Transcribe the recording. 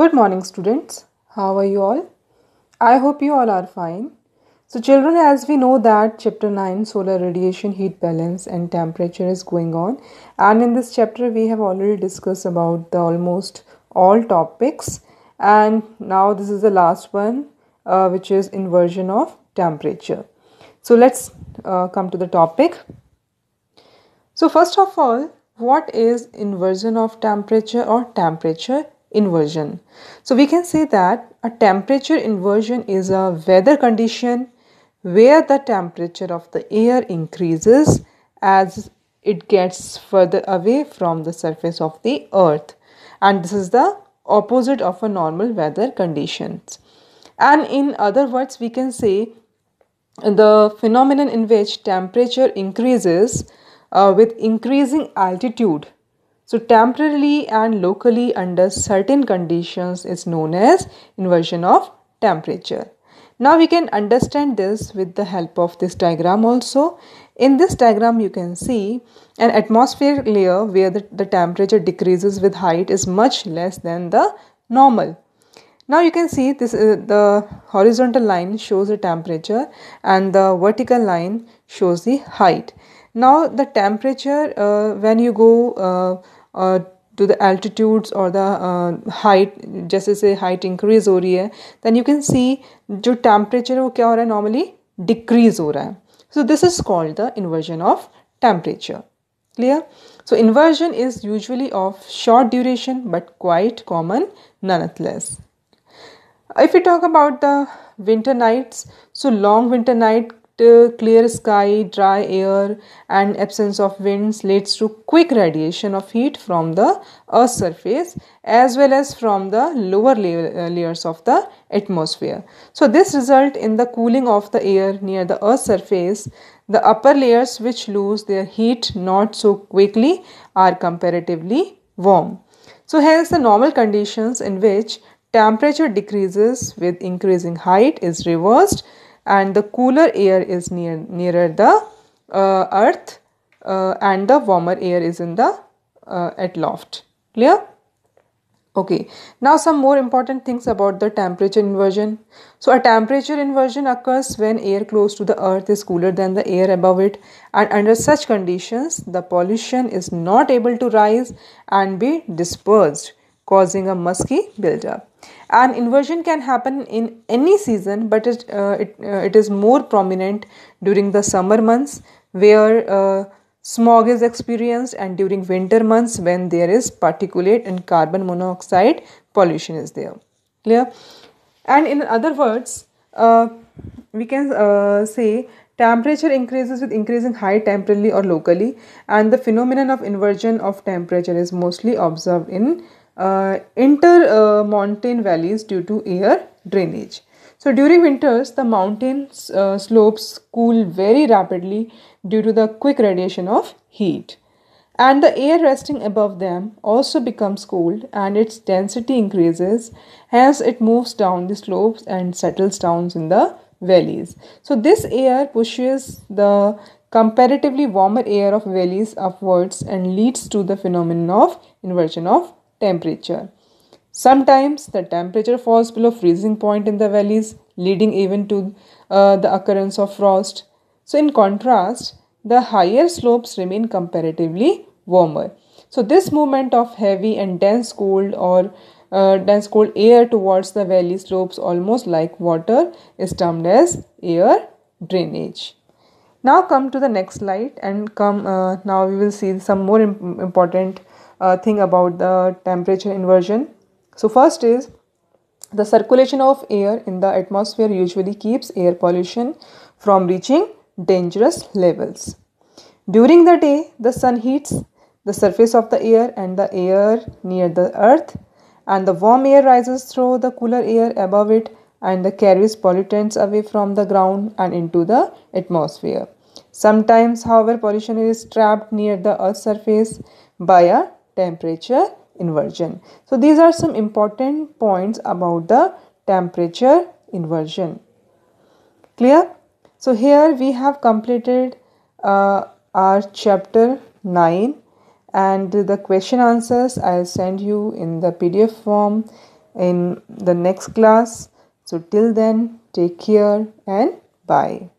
Good morning, students. How are you all? I hope you all are fine. So, children, as we know that chapter 9 solar radiation, heat balance, and temperature is going on, and in this chapter, we have already discussed about the almost all topics, and now this is the last one, uh, which is inversion of temperature. So, let's uh, come to the topic. So, first of all, what is inversion of temperature or temperature inversion. So we can say that a temperature inversion is a weather condition where the temperature of the air increases as it gets further away from the surface of the earth and this is the opposite of a normal weather conditions and in other words we can say the phenomenon in which temperature increases uh, with increasing altitude so, temporarily and locally under certain conditions is known as inversion of temperature. Now, we can understand this with the help of this diagram also. In this diagram, you can see an atmospheric layer where the, the temperature decreases with height is much less than the normal. Now you can see this uh, the horizontal line shows the temperature and the vertical line shows the height. Now the temperature uh, when you go uh, to the altitudes or the uh, height just as a height increase or then you can see the temperature wo kya normally decrease ho hai. so this is called the inversion of temperature clear so inversion is usually of short duration but quite common nonetheless if we talk about the winter nights so long winter night clear sky, dry air, and absence of winds leads to quick radiation of heat from the Earth's surface as well as from the lower uh, layers of the atmosphere. So, this result in the cooling of the air near the Earth's surface. The upper layers, which lose their heat not so quickly, are comparatively warm. So, hence, the normal conditions in which temperature decreases with increasing height is reversed and the cooler air is near, nearer the uh, earth uh, and the warmer air is in the uh, at loft clear okay now some more important things about the temperature inversion so a temperature inversion occurs when air close to the earth is cooler than the air above it and under such conditions the pollution is not able to rise and be dispersed causing a musky buildup an inversion can happen in any season, but it, uh, it, uh, it is more prominent during the summer months where uh, smog is experienced and during winter months when there is particulate and carbon monoxide pollution is there. Clear? And in other words, uh, we can uh, say Temperature increases with increasing height temporally or locally, and the phenomenon of inversion of temperature is mostly observed in uh, uh, mountain valleys due to air drainage. So during winters, the mountain uh, slopes cool very rapidly due to the quick radiation of heat. And the air resting above them also becomes cold and its density increases as it moves down the slopes and settles down in the valleys. So this air pushes the comparatively warmer air of valleys upwards and leads to the phenomenon of inversion of temperature. Sometimes the temperature falls below freezing point in the valleys, leading even to uh, the occurrence of frost. So, in contrast, the higher slopes remain comparatively warmer. So, this movement of heavy and dense cold or uh, dense cold air towards the valley slopes, almost like water, is termed as air drainage. Now, come to the next slide, and come uh, now we will see some more imp- important uh, thing about the temperature inversion. So first is the circulation of air in the atmosphere usually keeps air pollution from reaching dangerous levels. During the day, the sun heats the surface of the air and the air near the earth and the warm air rises through the cooler air above it and the carries pollutants away from the ground and into the atmosphere. Sometimes, however, pollution is trapped near the earth's surface by a temperature inversion. So these are some important points about the temperature inversion. Clear? So here we have completed uh, our chapter 9 and the question answers I'll send you in the PDF form in the next class. So till then take care and bye.